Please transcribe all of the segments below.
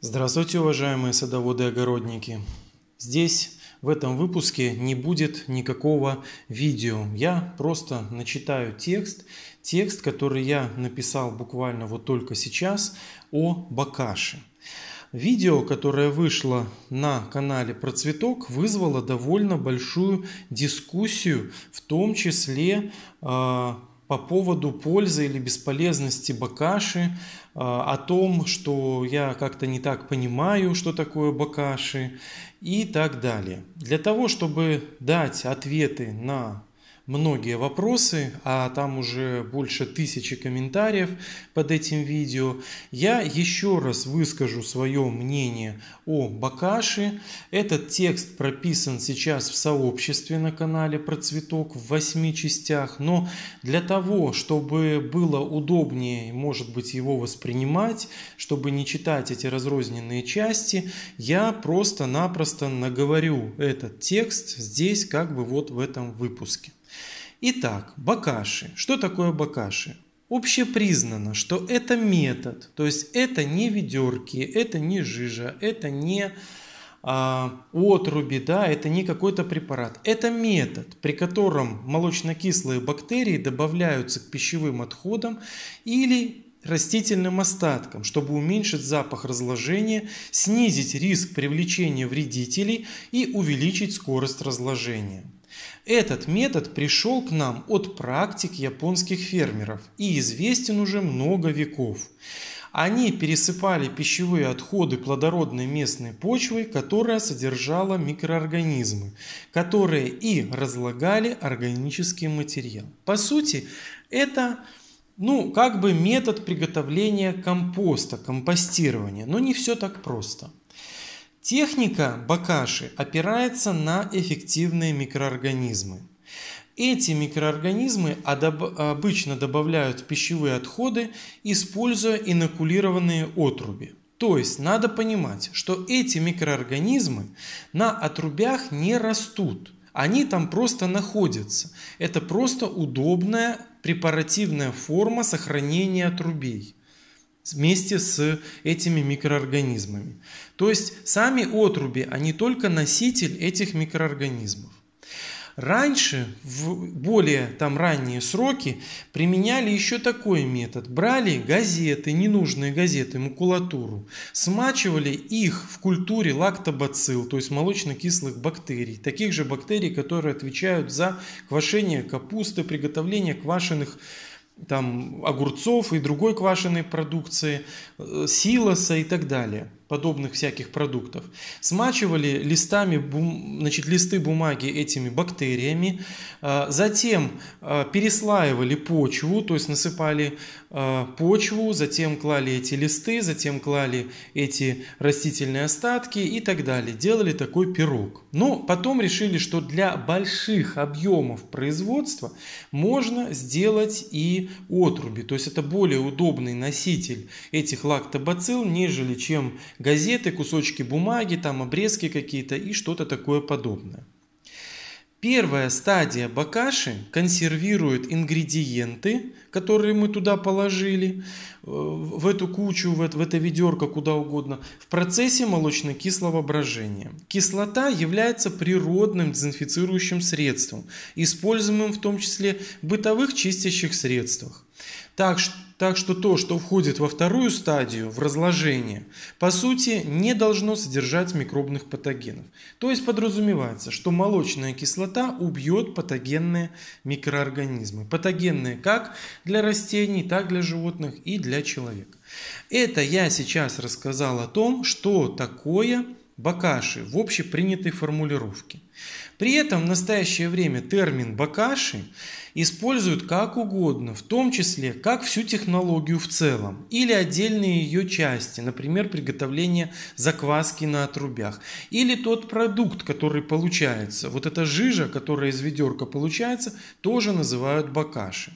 Здравствуйте, уважаемые садоводы и огородники! Здесь в этом выпуске не будет никакого видео. Я просто начитаю текст, текст, который я написал буквально вот только сейчас о Бакаше. Видео, которое вышло на канале про цветок, вызвало довольно большую дискуссию, в том числе а, по поводу пользы или бесполезности бакаши, а, о том, что я как-то не так понимаю, что такое бакаши и так далее. Для того, чтобы дать ответы на многие вопросы, а там уже больше тысячи комментариев под этим видео. Я еще раз выскажу свое мнение о Бакаши. Этот текст прописан сейчас в сообществе на канале «Процветок» в восьми частях, но для того, чтобы было удобнее, может быть, его воспринимать, чтобы не читать эти разрозненные части, я просто-напросто наговорю этот текст здесь как бы вот в этом выпуске. Итак, бакаши. Что такое бакаши? Общепризнано, что это метод, то есть это не ведерки, это не жижа, это не а, отруби, да, это не какой-то препарат. Это метод, при котором молочнокислые бактерии добавляются к пищевым отходам или растительным остаткам, чтобы уменьшить запах разложения, снизить риск привлечения вредителей и увеличить скорость разложения. Этот метод пришел к нам от практик японских фермеров и известен уже много веков. Они пересыпали пищевые отходы плодородной местной почвой, которая содержала микроорганизмы, которые и разлагали органический материал. По сути, это ну, как бы метод приготовления компоста, компостирования, но не все так просто. Техника Бакаши опирается на эффективные микроорганизмы. Эти микроорганизмы обычно добавляют пищевые отходы, используя инокулированные отруби. То есть надо понимать, что эти микроорганизмы на отрубях не растут. Они там просто находятся. Это просто удобная препаративная форма сохранения отрубей вместе с этими микроорганизмами. То есть сами отруби, они только носитель этих микроорганизмов. Раньше, в более там ранние сроки, применяли еще такой метод. Брали газеты, ненужные газеты, макулатуру, смачивали их в культуре лактобацилл, то есть молочно-кислых бактерий, таких же бактерий, которые отвечают за квашение капусты, приготовление квашеных там огурцов и другой квашеной продукции, э, силоса и так далее подобных всяких продуктов. Смачивали листами, бум, значит, листы бумаги этими бактериями, а, затем а, переслаивали почву, то есть насыпали а, почву, затем клали эти листы, затем клали эти растительные остатки и так далее. Делали такой пирог. Но потом решили, что для больших объемов производства можно сделать и отруби. То есть это более удобный носитель этих лактобацил нежели чем газеты, кусочки бумаги, там обрезки какие-то и что-то такое подобное. Первая стадия бакаши консервирует ингредиенты, которые мы туда положили, э, в эту кучу, в это, в это ведерко, куда угодно, в процессе молочно-кислого брожения. Кислота является природным дезинфицирующим средством, используемым в том числе в бытовых чистящих средствах. Так что так что то, что входит во вторую стадию, в разложение, по сути не должно содержать микробных патогенов. То есть подразумевается, что молочная кислота убьет патогенные микроорганизмы. Патогенные как для растений, так для животных и для человека. Это я сейчас рассказал о том, что такое бакаши в общепринятой формулировке. При этом в настоящее время термин «бакаши» используют как угодно, в том числе как всю технологию в целом или отдельные ее части, например, приготовление закваски на отрубях или тот продукт, который получается, вот эта жижа, которая из ведерка получается, тоже называют бакаши.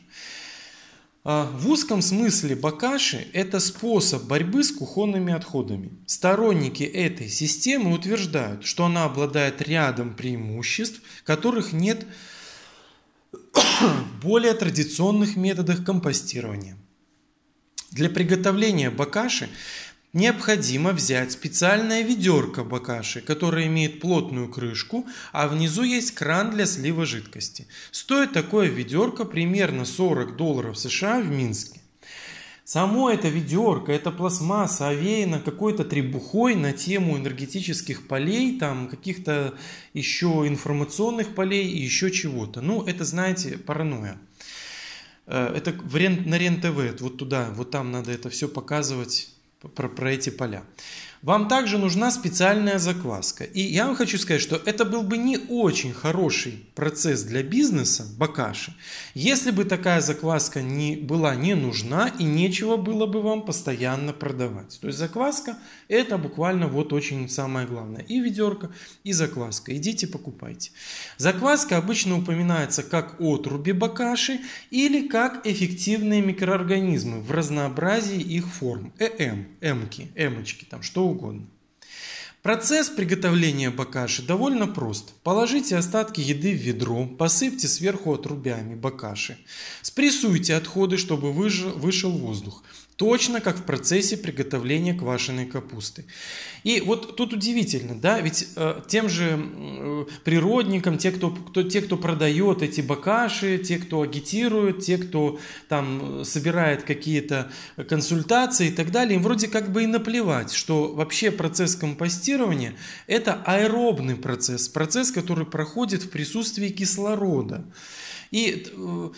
А, в узком смысле бакаши – это способ борьбы с кухонными отходами. Сторонники этой системы утверждают, что она обладает рядом преимуществ, которых нет в более традиционных методах компостирования. Для приготовления бакаши Необходимо взять специальное ведерко бакаши, которое имеет плотную крышку, а внизу есть кран для слива жидкости. Стоит такое ведерко примерно 40 долларов США в Минске. Само это ведерко, это пластмасса овеяна какой-то требухой на тему энергетических полей, там каких-то еще информационных полей и еще чего-то. Ну, это, знаете, паранойя. Э, это в рен, на РЕН-ТВ, вот туда, вот там надо это все показывать про, про эти поля вам также нужна специальная закваска. И я вам хочу сказать, что это был бы не очень хороший процесс для бизнеса, бакаши, если бы такая закваска не, была не нужна и нечего было бы вам постоянно продавать. То есть закваска это буквально вот очень самое главное. И ведерко, и закваска. Идите покупайте. Закваска обычно упоминается как отруби бакаши или как эффективные микроорганизмы в разнообразии их форм. ЭМ, эмки, эмочки, там что угодно. Процесс приготовления бакаши довольно прост. Положите остатки еды в ведро, посыпьте сверху отрубями бакаши. Спрессуйте отходы, чтобы выж... вышел воздух точно как в процессе приготовления квашеной капусты. И вот тут удивительно, да, ведь э, тем же э, природникам, те кто, кто, те, кто продает эти бакаши, те, кто агитирует, те, кто там э, собирает какие-то консультации и так далее, им вроде как бы и наплевать, что вообще процесс компостирования – это аэробный процесс, процесс, который проходит в присутствии кислорода. И э,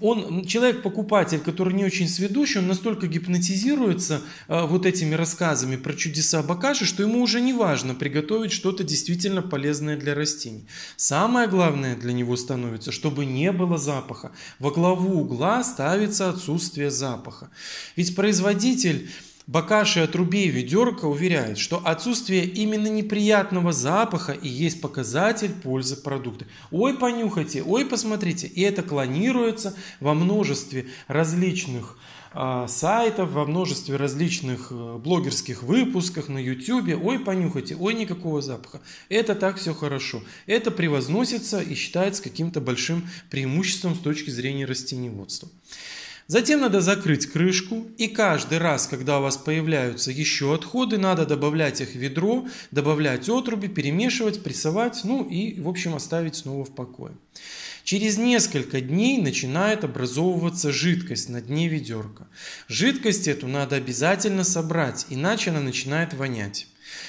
он, человек-покупатель, который не очень сведущий, он настолько гипнотизируется э, вот этими рассказами про чудеса Бакаши, что ему уже не важно приготовить что-то действительно полезное для растений. Самое главное для него становится, чтобы не было запаха. Во главу угла ставится отсутствие запаха. Ведь производитель Бакаши Атруби Ведерко уверяет, что отсутствие именно неприятного запаха и есть показатель пользы продукта. Ой, понюхайте, ой, посмотрите. И это клонируется во множестве различных э, сайтов, во множестве различных э, блогерских выпусках на YouTube. Ой, понюхайте, ой, никакого запаха. Это так все хорошо. Это превозносится и считается каким-то большим преимуществом с точки зрения растениеводства. Затем надо закрыть крышку и каждый раз, когда у вас появляются еще отходы, надо добавлять их в ведро, добавлять отруби, перемешивать, прессовать, ну и в общем оставить снова в покое. Через несколько дней начинает образовываться жидкость на дне ведерка. Жидкость эту надо обязательно собрать, иначе она начинает вонять.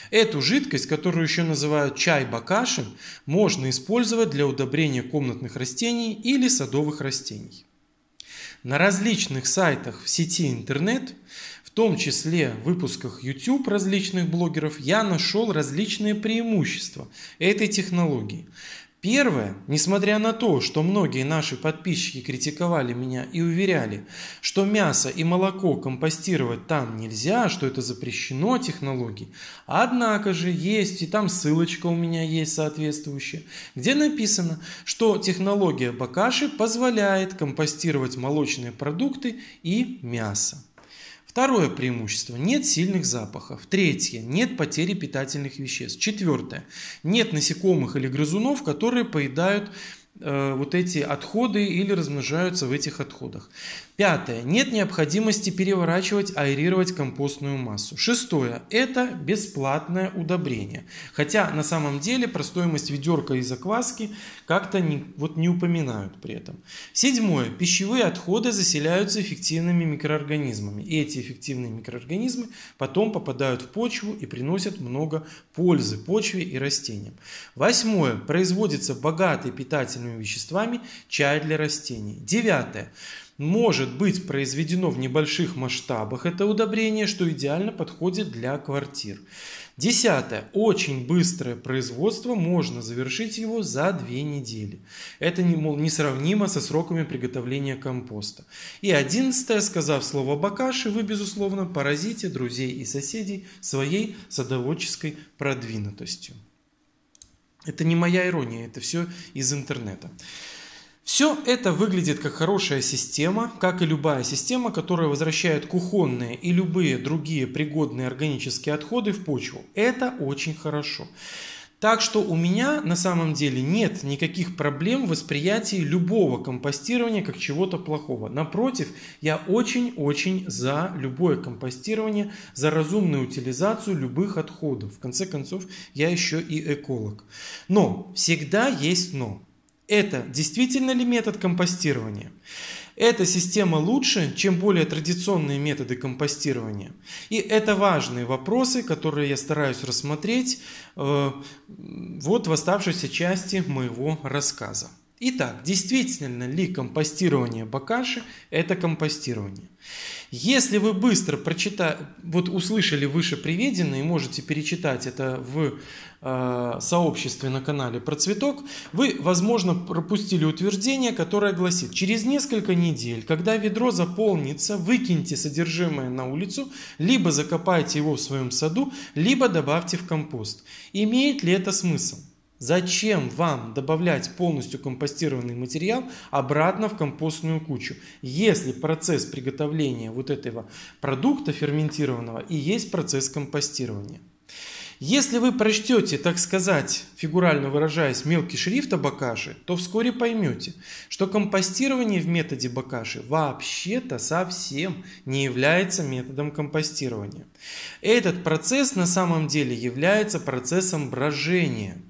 Эту жидкость, которую еще называют чай-бакаши, можно использовать для удобрения комнатных растений или садовых растений на различных сайтах в сети интернет, в том числе в выпусках YouTube различных блогеров, я нашел различные преимущества этой технологии. Первое, несмотря на то, что многие наши подписчики критиковали меня и уверяли, что мясо и молоко компостировать там нельзя, что это запрещено технологией, однако же есть, и там ссылочка у меня есть соответствующая, где написано, что технология Бакаши позволяет компостировать молочные продукты и мясо. Второе преимущество – нет сильных запахов. Третье – нет потери питательных веществ. Четвертое – нет насекомых или грызунов, которые поедают э, вот эти отходы или размножаются в этих отходах. Пятое. Нет необходимости переворачивать, аэрировать компостную массу. Шестое. Это бесплатное удобрение. Хотя на самом деле про стоимость ведерка и закваски как-то не, вот не упоминают при этом. Седьмое. Пищевые отходы заселяются эффективными микроорганизмами. И эти эффективные микроорганизмы потом попадают в почву и приносят много пользы почве и растениям. Восьмое. Производится богатый питательными веществами чай для растений. Девятое может быть произведено в небольших масштабах это удобрение, что идеально подходит для квартир. Десятое. Очень быстрое производство, можно завершить его за две недели. Это, мол, несравнимо со сроками приготовления компоста. И одиннадцатое. Сказав слово «бакаши», вы, безусловно, поразите друзей и соседей своей садоводческой продвинутостью. Это не моя ирония, это все из интернета. Все это выглядит как хорошая система, как и любая система, которая возвращает кухонные и любые другие пригодные органические отходы в почву. Это очень хорошо. Так что у меня на самом деле нет никаких проблем в восприятии любого компостирования как чего-то плохого. Напротив, я очень-очень за любое компостирование, за разумную утилизацию любых отходов. В конце концов, я еще и эколог. Но всегда есть но. Это действительно ли метод компостирования? Эта система лучше, чем более традиционные методы компостирования. И это важные вопросы, которые я стараюсь рассмотреть э, вот в оставшейся части моего рассказа. Итак, действительно ли компостирование бакаши – это компостирование? Если вы быстро прочита вот услышали выше приведенное, и можете перечитать это в э, сообществе на канале Процветок, вы, возможно, пропустили утверждение, которое гласит, через несколько недель, когда ведро заполнится, выкиньте содержимое на улицу, либо закопайте его в своем саду, либо добавьте в компост. Имеет ли это смысл? Зачем вам добавлять полностью компостированный материал обратно в компостную кучу, если процесс приготовления вот этого продукта ферментированного и есть процесс компостирования? Если вы прочтете, так сказать, фигурально выражаясь, мелкий шрифт Абакаши, то вскоре поймете, что компостирование в методе Бакаши вообще-то совсем не является методом компостирования. Этот процесс на самом деле является процессом брожения –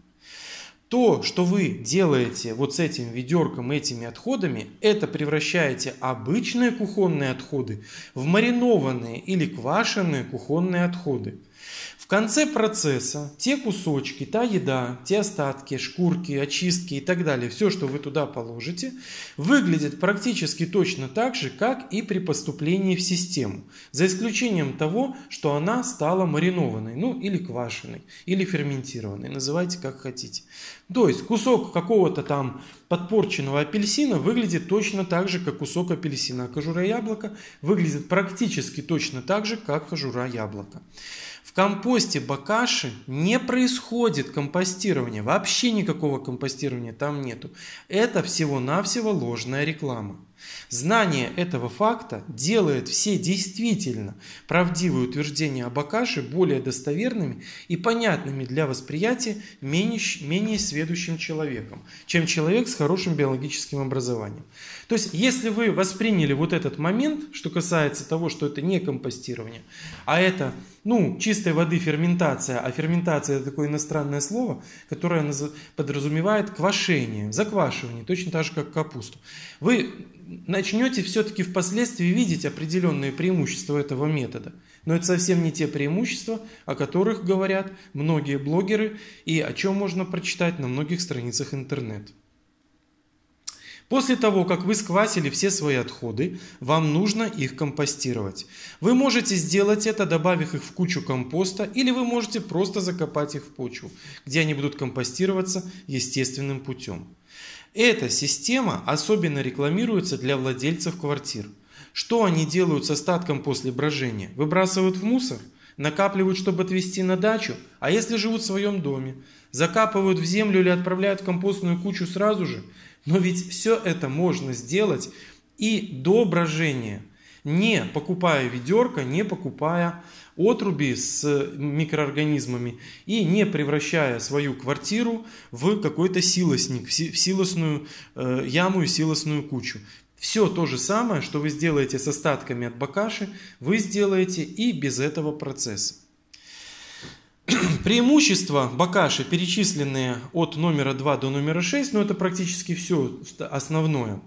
то, что вы делаете вот с этим ведерком, этими отходами, это превращаете обычные кухонные отходы в маринованные или квашеные кухонные отходы. В конце процесса те кусочки, та еда, те остатки, шкурки, очистки и так далее, все, что вы туда положите, выглядит практически точно так же, как и при поступлении в систему, за исключением того, что она стала маринованной, ну или квашеной, или ферментированной, называйте как хотите. То есть кусок какого-то там подпорченного апельсина выглядит точно так же, как кусок апельсина, а кожура яблока выглядит практически точно так же, как кожура яблока. В компосте бакаши не происходит компостирование, вообще никакого компостирования там нету. Это всего-навсего ложная реклама. Знание этого факта делает все действительно правдивые утверждения о Бакаше более достоверными и понятными для восприятия менее, менее сведущим человеком, чем человек с хорошим биологическим образованием. То есть, если вы восприняли вот этот момент, что касается того, что это не компостирование, а это ну, чистой воды ферментация, а ферментация это такое иностранное слово, которое подразумевает квашение, заквашивание, точно так же, как капусту. Вы начнете все-таки впоследствии видеть определенные преимущества этого метода. Но это совсем не те преимущества, о которых говорят многие блогеры и о чем можно прочитать на многих страницах интернета. После того, как вы сквасили все свои отходы, вам нужно их компостировать. Вы можете сделать это, добавив их в кучу компоста, или вы можете просто закопать их в почву, где они будут компостироваться естественным путем. Эта система особенно рекламируется для владельцев квартир. Что они делают с остатком после брожения? Выбрасывают в мусор? Накапливают, чтобы отвезти на дачу? А если живут в своем доме? Закапывают в землю или отправляют в компостную кучу сразу же? Но ведь все это можно сделать и до брожения, не покупая ведерко, не покупая отруби с микроорганизмами и не превращая свою квартиру в какой-то силосник, в силосную э, яму и силосную кучу. Все то же самое, что вы сделаете с остатками от бакаши, вы сделаете и без этого процесса. Преимущества Бакаши перечисленные от номера 2 до номера 6, но это практически все основное,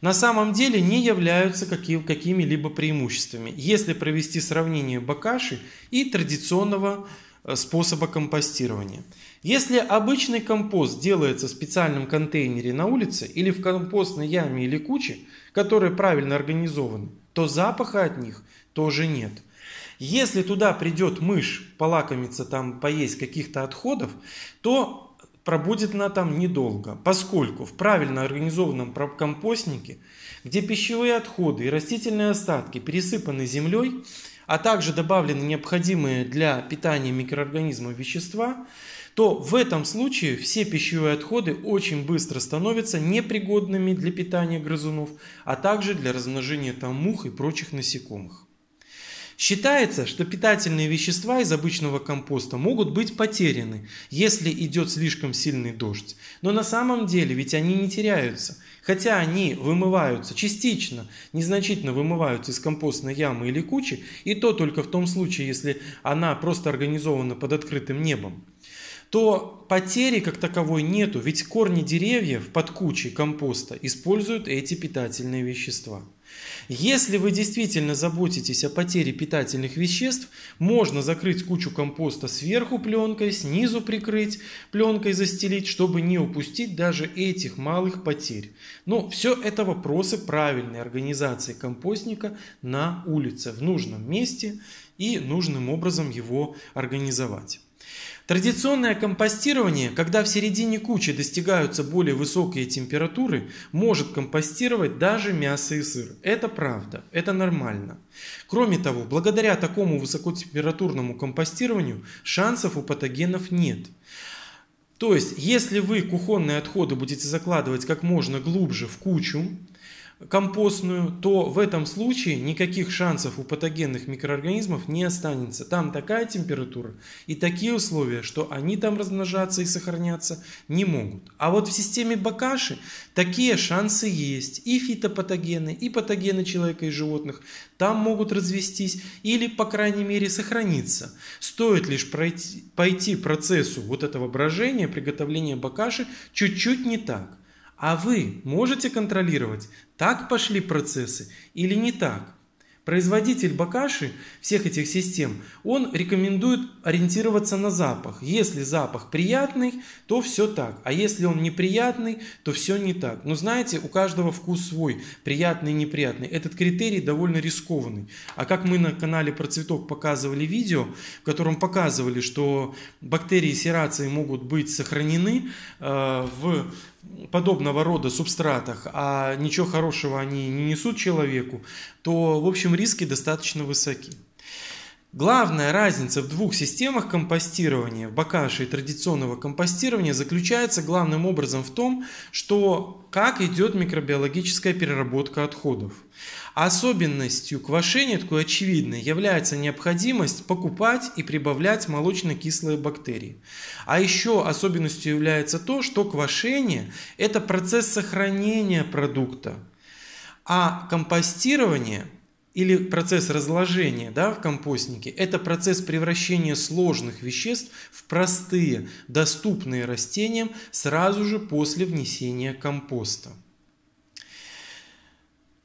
на самом деле не являются какими-либо преимуществами, если провести сравнение Бакаши и традиционного э, способа компостирования. Если обычный компост делается в специальном контейнере на улице или в компостной яме или куче, которые правильно организованы, то запаха от них тоже нет – если туда придет мышь полакомиться, там поесть каких-то отходов, то пробудет она там недолго, поскольку в правильно организованном компостнике, где пищевые отходы и растительные остатки пересыпаны землей, а также добавлены необходимые для питания микроорганизмов вещества, то в этом случае все пищевые отходы очень быстро становятся непригодными для питания грызунов, а также для размножения там мух и прочих насекомых. Считается, что питательные вещества из обычного компоста могут быть потеряны, если идет слишком сильный дождь. Но на самом деле ведь они не теряются. Хотя они вымываются частично, незначительно вымываются из компостной ямы или кучи, и то только в том случае, если она просто организована под открытым небом то потери как таковой нету, ведь корни деревьев под кучей компоста используют эти питательные вещества. Если вы действительно заботитесь о потере питательных веществ, можно закрыть кучу компоста сверху пленкой, снизу прикрыть, пленкой застелить, чтобы не упустить даже этих малых потерь. Но все это вопросы правильной организации компостника на улице, в нужном месте и нужным образом его организовать. Традиционное компостирование, когда в середине кучи достигаются более высокие температуры, может компостировать даже мясо и сыр. Это правда, это нормально. Кроме того, благодаря такому высокотемпературному компостированию шансов у патогенов нет. То есть, если вы кухонные отходы будете закладывать как можно глубже в кучу, компостную, то в этом случае никаких шансов у патогенных микроорганизмов не останется. Там такая температура и такие условия, что они там размножаться и сохраняться не могут. А вот в системе Бакаши такие шансы есть. И фитопатогены, и патогены человека и животных там могут развестись или, по крайней мере, сохраниться. Стоит лишь пройти, пойти процессу вот этого брожения, приготовления бакаши чуть-чуть не так – а вы можете контролировать, так пошли процессы или не так? Производитель Бакаши всех этих систем, он рекомендует ориентироваться на запах. Если запах приятный, то все так. А если он неприятный, то все не так. Но знаете, у каждого вкус свой, приятный и неприятный. Этот критерий довольно рискованный. А как мы на канале про цветок показывали видео, в котором показывали, что бактерии серации могут быть сохранены э, в подобного рода субстратах, а ничего хорошего они не несут человеку, то, в общем, риски достаточно высоки. Главная разница в двух системах компостирования, в бакаше и традиционного компостирования, заключается главным образом в том, что как идет микробиологическая переработка отходов. Особенностью квашения, такой очевидной, является необходимость покупать и прибавлять молочно-кислые бактерии. А еще особенностью является то, что квашение – это процесс сохранения продукта, а компостирование или процесс разложения да, в компостнике – это процесс превращения сложных веществ в простые, доступные растениям сразу же после внесения компоста.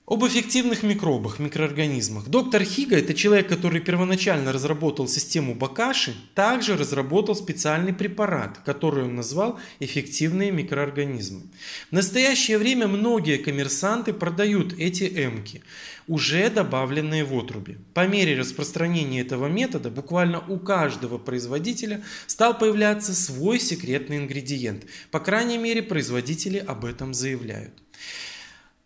Об эффективных микробах, микроорганизмах. Доктор Хига, это человек, который первоначально разработал систему Бакаши, также разработал специальный препарат, который он назвал эффективные микроорганизмы. В настоящее время многие коммерсанты продают эти эмки, уже добавленные в отруби. По мере распространения этого метода буквально у каждого производителя стал появляться свой секретный ингредиент. По крайней мере, производители об этом заявляют.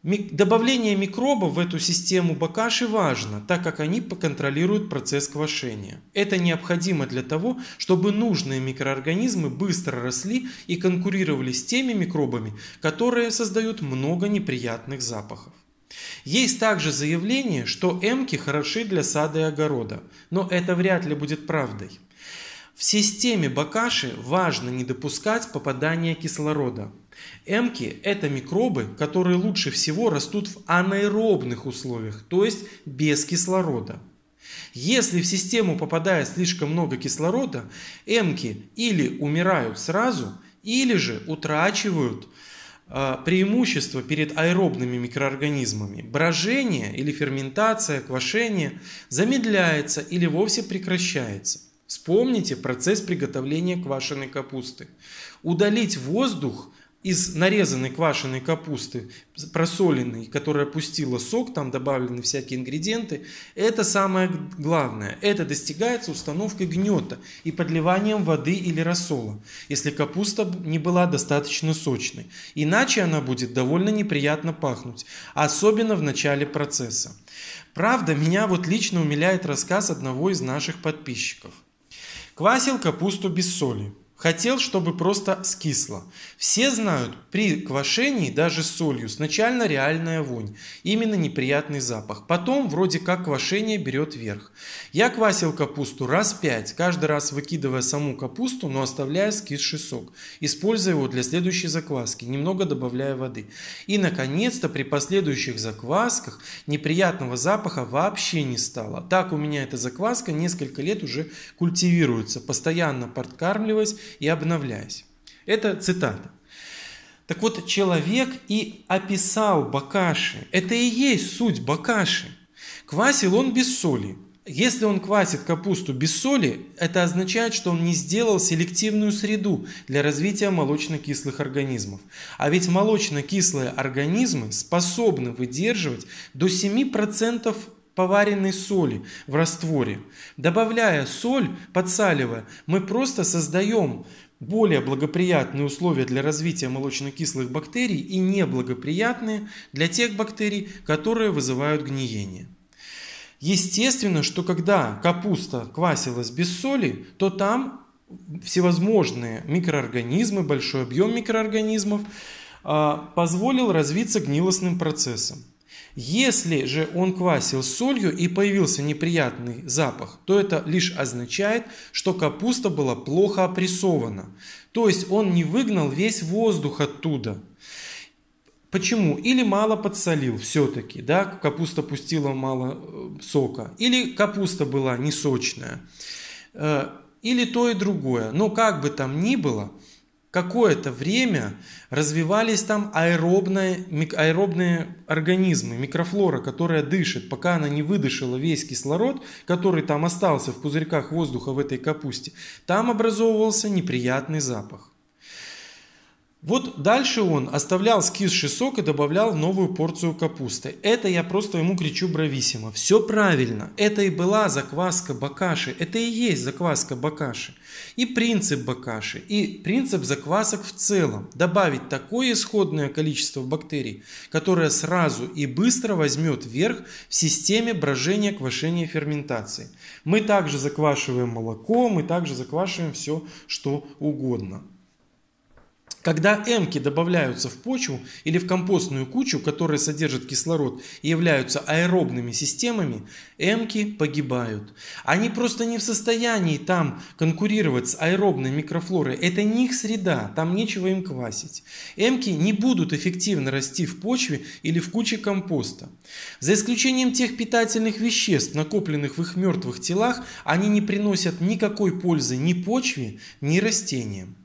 Добавление микробов в эту систему бакаши важно, так как они поконтролируют процесс квашения. Это необходимо для того, чтобы нужные микроорганизмы быстро росли и конкурировали с теми микробами, которые создают много неприятных запахов. Есть также заявление, что эмки хороши для сада и огорода, но это вряд ли будет правдой. В системе бакаши важно не допускать попадания кислорода, Эмки – это микробы, которые лучше всего растут в анаэробных условиях, то есть без кислорода. Если в систему попадает слишком много кислорода, эмки или умирают сразу, или же утрачивают а, преимущество перед аэробными микроорганизмами. Брожение или ферментация, квашение замедляется или вовсе прекращается. Вспомните процесс приготовления квашеной капусты. Удалить воздух из нарезанной квашеной капусты, просоленной, которая пустила сок, там добавлены всякие ингредиенты, это самое главное. Это достигается установкой гнета и подливанием воды или рассола, если капуста не была достаточно сочной. Иначе она будет довольно неприятно пахнуть, особенно в начале процесса. Правда, меня вот лично умиляет рассказ одного из наших подписчиков. Квасил капусту без соли. Хотел, чтобы просто скисло. Все знают, при квашении даже с солью сначала реальная вонь, именно неприятный запах. Потом вроде как квашение берет верх. Я квасил капусту раз пять, каждый раз выкидывая саму капусту, но оставляя скисший сок, используя его для следующей закваски, немного добавляя воды. И наконец-то при последующих заквасках неприятного запаха вообще не стало. Так у меня эта закваска несколько лет уже культивируется, постоянно подкармливаясь и обновляясь. Это цитата. Так вот, человек и описал Бакаши. Это и есть суть Бакаши. Квасил он без соли. Если он квасит капусту без соли, это означает, что он не сделал селективную среду для развития молочно-кислых организмов. А ведь молочно-кислые организмы способны выдерживать до 7% поваренной соли в растворе. Добавляя соль, подсаливая, мы просто создаем более благоприятные условия для развития молочно-кислых бактерий и неблагоприятные для тех бактерий, которые вызывают гниение. Естественно, что когда капуста квасилась без соли, то там всевозможные микроорганизмы, большой объем микроорганизмов а, позволил развиться гнилостным процессам. Если же он квасил солью и появился неприятный запах, то это лишь означает, что капуста была плохо опрессована. То есть он не выгнал весь воздух оттуда. Почему? Или мало подсолил все-таки, да, капуста пустила мало э, сока, или капуста была не сочная, э, или то и другое. Но как бы там ни было, какое-то время развивались там аэробные, аэробные организмы, микрофлора, которая дышит, пока она не выдышала весь кислород, который там остался в пузырьках воздуха в этой капусте, там образовывался неприятный запах. Вот дальше он оставлял скисший сок и добавлял новую порцию капусты. Это я просто ему кричу брависимо. Все правильно. Это и была закваска бакаши. Это и есть закваска бакаши. И принцип бакаши. И принцип заквасок в целом. Добавить такое исходное количество бактерий, которое сразу и быстро возьмет верх в системе брожения, квашения и ферментации. Мы также заквашиваем молоко, мы также заквашиваем все, что угодно. Когда эмки добавляются в почву или в компостную кучу, которая содержит кислород и являются аэробными системами, эмки погибают. Они просто не в состоянии там конкурировать с аэробной микрофлорой. Это не их среда, там нечего им квасить. Эмки не будут эффективно расти в почве или в куче компоста. За исключением тех питательных веществ, накопленных в их мертвых телах, они не приносят никакой пользы ни почве, ни растениям.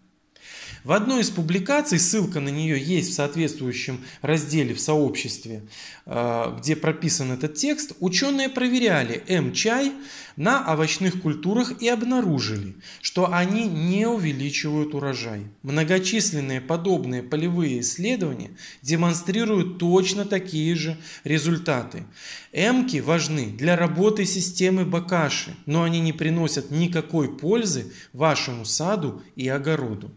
В одной из публикаций, ссылка на нее есть в соответствующем разделе в сообществе, э, где прописан этот текст, ученые проверяли М-чай на овощных культурах и обнаружили, что они не увеличивают урожай. Многочисленные подобные полевые исследования демонстрируют точно такие же результаты. Эмки важны для работы системы Бакаши, но они не приносят никакой пользы вашему саду и огороду.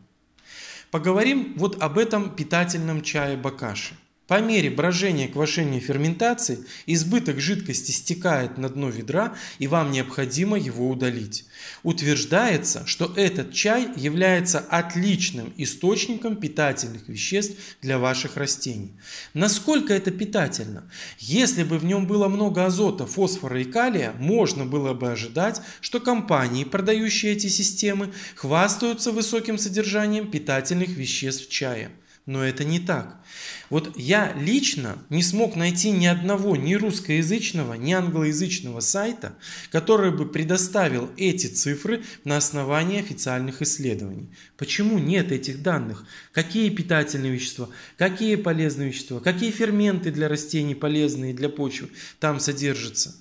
Поговорим вот об этом питательном чае бакаши. По мере брожения, квашения ферментации избыток жидкости стекает на дно ведра и вам необходимо его удалить. Утверждается, что этот чай является отличным источником питательных веществ для ваших растений. Насколько это питательно? Если бы в нем было много азота, фосфора и калия, можно было бы ожидать, что компании, продающие эти системы, хвастаются высоким содержанием питательных веществ в чае. Но это не так. Вот я лично не смог найти ни одного ни русскоязычного, ни англоязычного сайта, который бы предоставил эти цифры на основании официальных исследований. Почему нет этих данных? Какие питательные вещества, какие полезные вещества, какие ферменты для растений полезные для почвы там содержатся?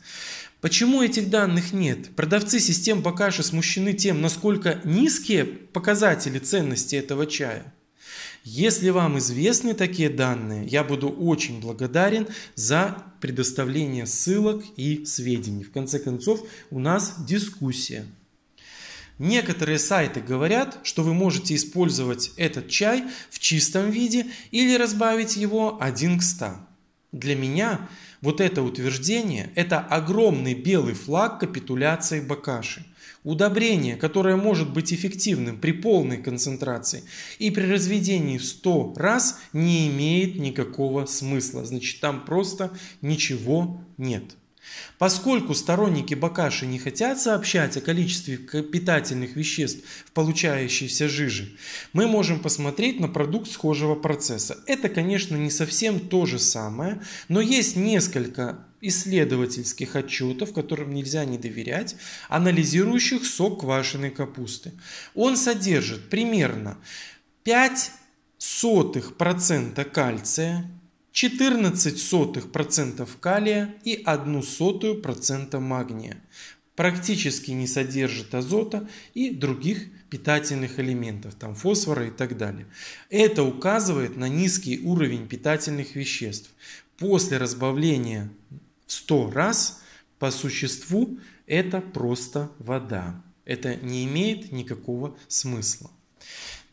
Почему этих данных нет? Продавцы систем Бакаши смущены тем, насколько низкие показатели ценности этого чая. Если вам известны такие данные, я буду очень благодарен за предоставление ссылок и сведений. В конце концов, у нас дискуссия. Некоторые сайты говорят, что вы можете использовать этот чай в чистом виде или разбавить его 1 к 100. Для меня – вот это утверждение – это огромный белый флаг капитуляции Бакаши. Удобрение, которое может быть эффективным при полной концентрации и при разведении в 100 раз не имеет никакого смысла. Значит, там просто ничего нет. Поскольку сторонники Бакаши не хотят сообщать о количестве питательных веществ в получающейся жиже, мы можем посмотреть на продукт схожего процесса. Это, конечно, не совсем то же самое, но есть несколько исследовательских отчетов, которым нельзя не доверять, анализирующих сок квашеной капусты. Он содержит примерно 5 сотых процента кальция, 14% калия и 0,01% магния. Практически не содержит азота и других питательных элементов, там фосфора и так далее. Это указывает на низкий уровень питательных веществ. После разбавления в 100 раз по существу это просто вода. Это не имеет никакого смысла.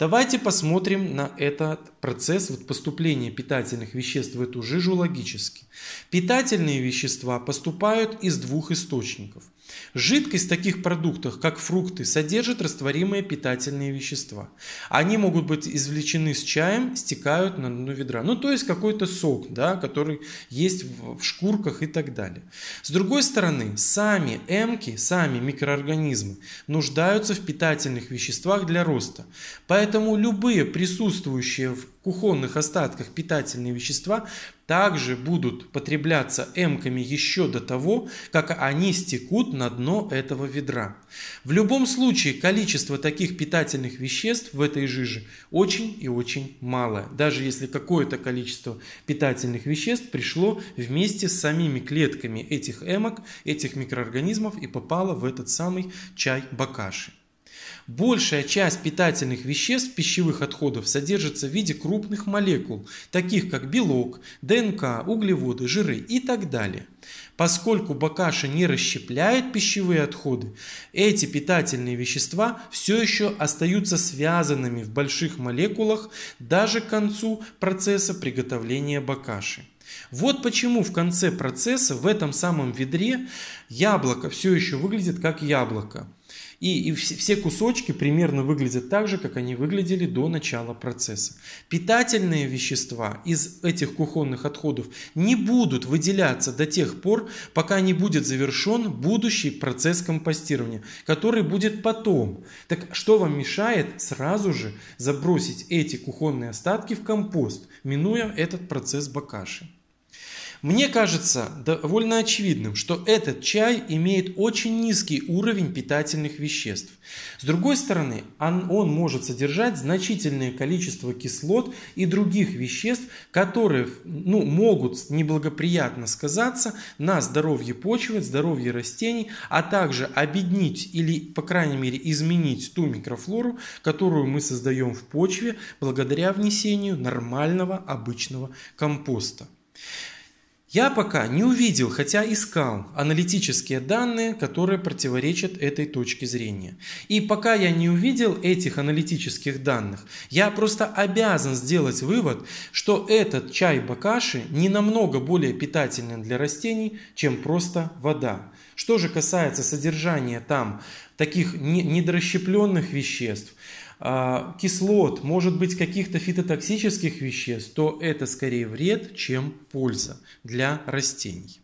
Давайте посмотрим на этот процесс вот поступления питательных веществ в эту жижу логически. Питательные вещества поступают из двух источников – Жидкость в таких продуктах, как фрукты, содержит растворимые питательные вещества. Они могут быть извлечены с чаем, стекают на дно ведра. Ну, то есть какой-то сок, да, который есть в шкурках и так далее. С другой стороны, сами эмки, сами микроорганизмы нуждаются в питательных веществах для роста. Поэтому любые присутствующие в кухонных остатках питательные вещества также будут потребляться эмками еще до того, как они стекут на дно этого ведра. В любом случае количество таких питательных веществ в этой жиже очень и очень малое. Даже если какое-то количество питательных веществ пришло вместе с самими клетками этих эмок, этих микроорганизмов и попало в этот самый чай бакаши. Большая часть питательных веществ пищевых отходов содержится в виде крупных молекул, таких как белок, ДНК, углеводы, жиры и так далее. Поскольку бакаши не расщепляет пищевые отходы, эти питательные вещества все еще остаются связанными в больших молекулах даже к концу процесса приготовления бакаши. Вот почему в конце процесса в этом самом ведре яблоко все еще выглядит как яблоко. И, и все кусочки примерно выглядят так же, как они выглядели до начала процесса. Питательные вещества из этих кухонных отходов не будут выделяться до тех пор, пока не будет завершен будущий процесс компостирования, который будет потом. Так что вам мешает сразу же забросить эти кухонные остатки в компост, минуя этот процесс бакаши? Мне кажется довольно очевидным, что этот чай имеет очень низкий уровень питательных веществ. С другой стороны, он, он может содержать значительное количество кислот и других веществ, которые ну, могут неблагоприятно сказаться на здоровье почвы, здоровье растений, а также обеднить или, по крайней мере, изменить ту микрофлору, которую мы создаем в почве благодаря внесению нормального обычного компоста. Я пока не увидел, хотя искал аналитические данные, которые противоречат этой точке зрения. И пока я не увидел этих аналитических данных, я просто обязан сделать вывод, что этот чай бакаши не намного более питательный для растений, чем просто вода. Что же касается содержания там таких недорасщепленных веществ – а, кислот, может быть каких-то фитотоксических веществ, то это скорее вред, чем польза для растений.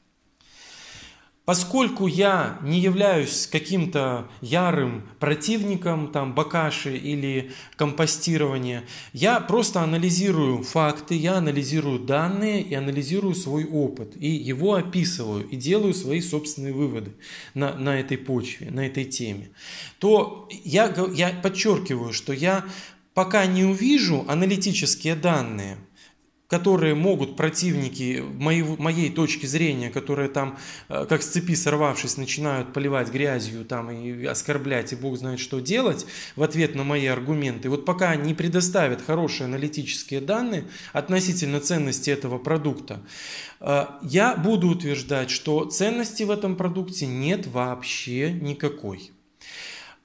Поскольку я не являюсь каким-то ярым противником там, бакаши или компостирования, я просто анализирую факты, я анализирую данные и анализирую свой опыт, и его описываю, и делаю свои собственные выводы на, на этой почве, на этой теме, то я, я подчеркиваю, что я пока не увижу аналитические данные – которые могут противники моей, моей точки зрения, которые там э, как с цепи сорвавшись начинают поливать грязью там и оскорблять, и бог знает что делать в ответ на мои аргументы, вот пока не предоставят хорошие аналитические данные относительно ценности этого продукта, э, я буду утверждать, что ценности в этом продукте нет вообще никакой.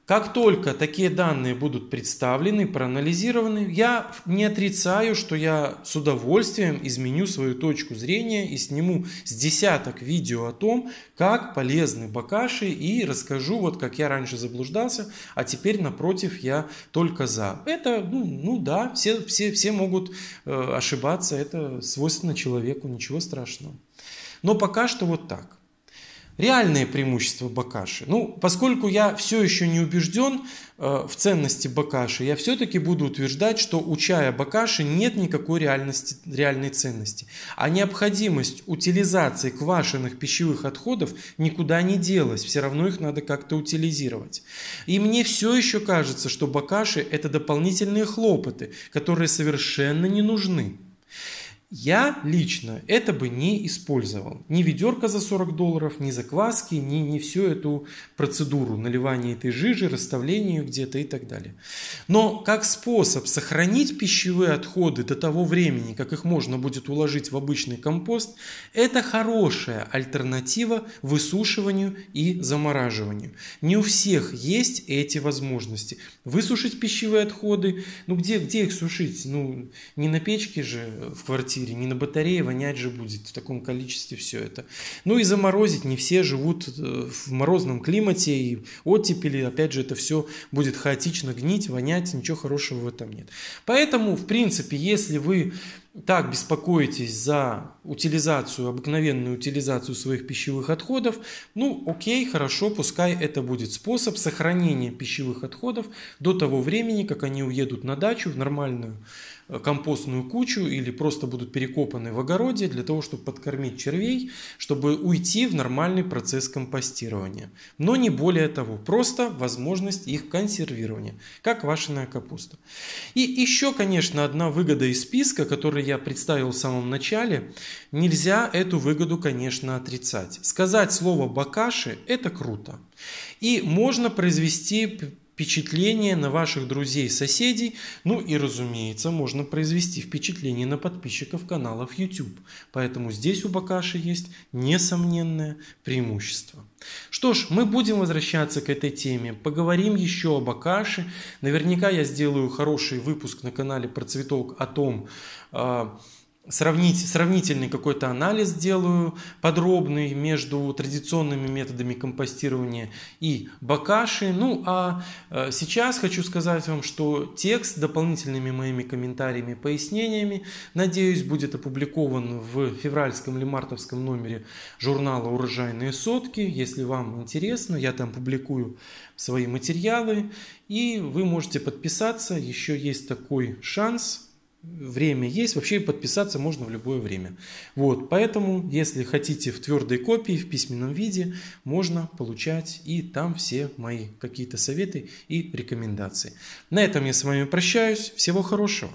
Как только такие данные будут представлены, проанализированы, я не отрицаю, что я с удовольствием изменю свою точку зрения и сниму с десяток видео о том, как полезны бакаши и расскажу, вот как я раньше заблуждался, а теперь напротив я только за. Это, ну, ну да, все, все, все могут э, ошибаться, это свойственно человеку, ничего страшного. Но пока что вот так реальные преимущества Бакаши. Ну, поскольку я все еще не убежден э, в ценности Бакаши, я все-таки буду утверждать, что у чая Бакаши нет никакой реальности, реальной ценности. А необходимость утилизации квашеных пищевых отходов никуда не делась, все равно их надо как-то утилизировать. И мне все еще кажется, что Бакаши это дополнительные хлопоты, которые совершенно не нужны. Я лично это бы не использовал. Ни ведерко за 40 долларов, ни закваски, ни, ни всю эту процедуру наливания этой жижи, расставления ее где-то и так далее. Но как способ сохранить пищевые отходы до того времени, как их можно будет уложить в обычный компост, это хорошая альтернатива высушиванию и замораживанию. Не у всех есть эти возможности. Высушить пищевые отходы, ну где, где их сушить? Ну не на печке же в квартире квартире, не на батарее вонять же будет в таком количестве все это. Ну и заморозить, не все живут э, в морозном климате и оттепели, опять же это все будет хаотично гнить, вонять, ничего хорошего в этом нет. Поэтому, в принципе, если вы так беспокоитесь за утилизацию, обыкновенную утилизацию своих пищевых отходов, ну окей, хорошо, пускай это будет способ сохранения пищевых отходов до того времени, как они уедут на дачу в нормальную компостную кучу или просто будут перекопаны в огороде для того, чтобы подкормить червей, чтобы уйти в нормальный процесс компостирования. Но не более того, просто возможность их консервирования, как квашеная капуста. И еще, конечно, одна выгода из списка, которую я представил в самом начале, нельзя эту выгоду, конечно, отрицать. Сказать слово «бакаши» – это круто. И можно произвести впечатление на ваших друзей, соседей. Ну и, разумеется, можно произвести впечатление на подписчиков каналов YouTube. Поэтому здесь у Бакаши есть несомненное преимущество. Что ж, мы будем возвращаться к этой теме. Поговорим еще об Акаше. Наверняка я сделаю хороший выпуск на канале про цветок о том, а, сравнить, сравнительный какой-то анализ делаю подробный между традиционными методами компостирования и бакаши. Ну а э, сейчас хочу сказать вам, что текст с дополнительными моими комментариями, пояснениями, надеюсь, будет опубликован в февральском или мартовском номере журнала «Урожайные сотки». Если вам интересно, я там публикую свои материалы, и вы можете подписаться, еще есть такой шанс – время есть, вообще подписаться можно в любое время. Вот, поэтому, если хотите в твердой копии, в письменном виде, можно получать и там все мои какие-то советы и рекомендации. На этом я с вами прощаюсь. Всего хорошего!